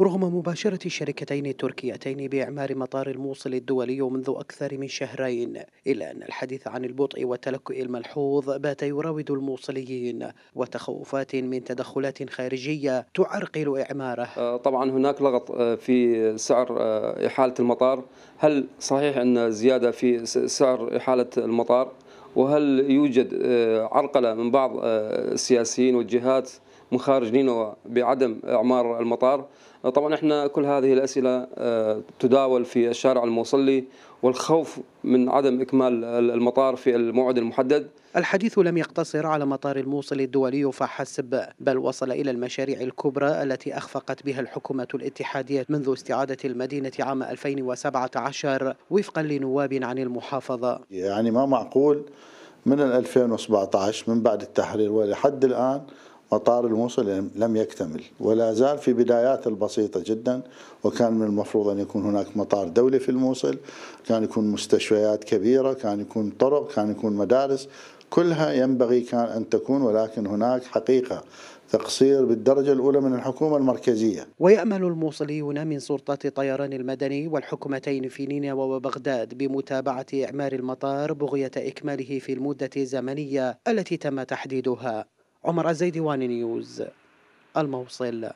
رغم مباشرة الشركتين التركيتين بإعمار مطار الموصل الدولي منذ أكثر من شهرين إلا أن الحديث عن البطء والتلكؤ الملحوظ بات يراود الموصليين وتخوفات من تدخلات خارجية تعرقل إعماره آه، طبعا هناك لغط آه، في سعر آه، إحالة المطار هل صحيح أن زيادة في سعر إحالة المطار وهل يوجد عرقلة من بعض السياسيين والجهات من خارج نينوى بعدم اعمار المطار طبعا احنا كل هذه الاسئله آه، تداول في الشارع الموصلي والخوف من عدم اكمال المطار في الموعد المحدد الحديث لم يقتصر على مطار الموصل الدولي فحسب بل وصل الى المشاريع الكبرى التي اخفقت بها الحكومه الاتحاديه منذ استعاده المدينه عام 2017 وفقا لنواب عن المحافظه يعني ما معقول من 2017 من بعد التحرير ولحد الان مطار الموصل يعني لم يكتمل ولا زال في بداياته البسيطة جدا وكان من المفروض أن يكون هناك مطار دولي في الموصل كان يكون مستشفيات كبيرة كان يكون طرق كان يكون مدارس كلها ينبغي كان أن تكون ولكن هناك حقيقة تقصير بالدرجة الأولى من الحكومة المركزية ويأمل الموصليون من سلطات الطيران المدني والحكومتين في نينوى وبغداد بمتابعة إعمار المطار بغية إكماله في المدة الزمنية التي تم تحديدها عمر الزيدي واني نيوز الموصل